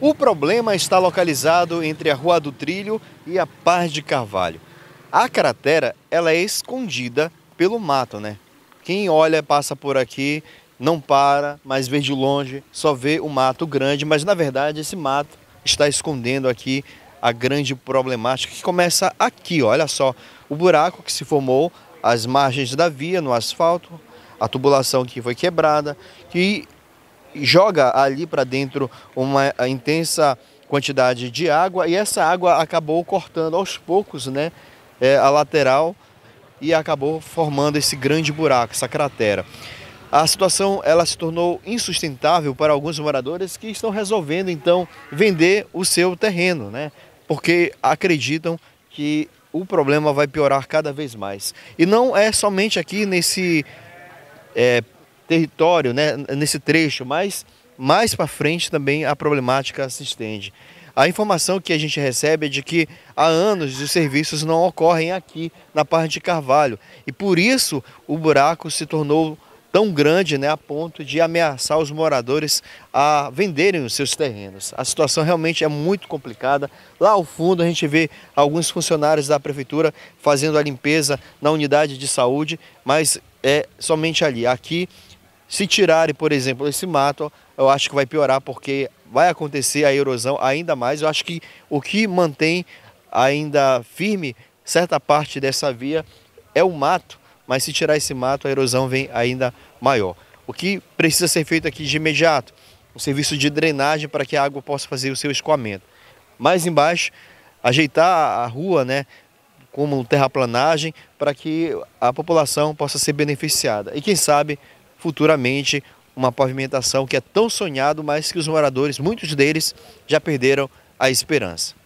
O problema está localizado entre a Rua do Trilho e a Paz de Carvalho. A cratera ela é escondida pelo mato, né? Quem olha passa por aqui, não para, mas vê de longe, só vê o mato grande, mas na verdade esse mato está escondendo aqui a grande problemática que começa aqui, olha só, o buraco que se formou às margens da via, no asfalto, a tubulação que foi quebrada, que joga ali para dentro uma intensa quantidade de água e essa água acabou cortando aos poucos né, é, a lateral e acabou formando esse grande buraco, essa cratera. A situação ela se tornou insustentável para alguns moradores que estão resolvendo então vender o seu terreno, né? Porque acreditam que o problema vai piorar cada vez mais. E não é somente aqui nesse é, território, né, nesse trecho, mas mais para frente também a problemática se estende. A informação que a gente recebe é de que há anos os serviços não ocorrem aqui na parte de Carvalho e por isso o buraco se tornou tão grande né, a ponto de ameaçar os moradores a venderem os seus terrenos. A situação realmente é muito complicada. Lá ao fundo a gente vê alguns funcionários da prefeitura fazendo a limpeza na unidade de saúde, mas é somente ali. Aqui se tirarem, por exemplo, esse mato, eu acho que vai piorar porque vai acontecer a erosão ainda mais. Eu acho que o que mantém ainda firme certa parte dessa via é o mato, mas se tirar esse mato, a erosão vem ainda maior. O que precisa ser feito aqui de imediato? Um serviço de drenagem para que a água possa fazer o seu escoamento. Mais embaixo, ajeitar a rua, né, como terraplanagem, para que a população possa ser beneficiada. E quem sabe futuramente uma pavimentação que é tão sonhado, mas que os moradores, muitos deles, já perderam a esperança.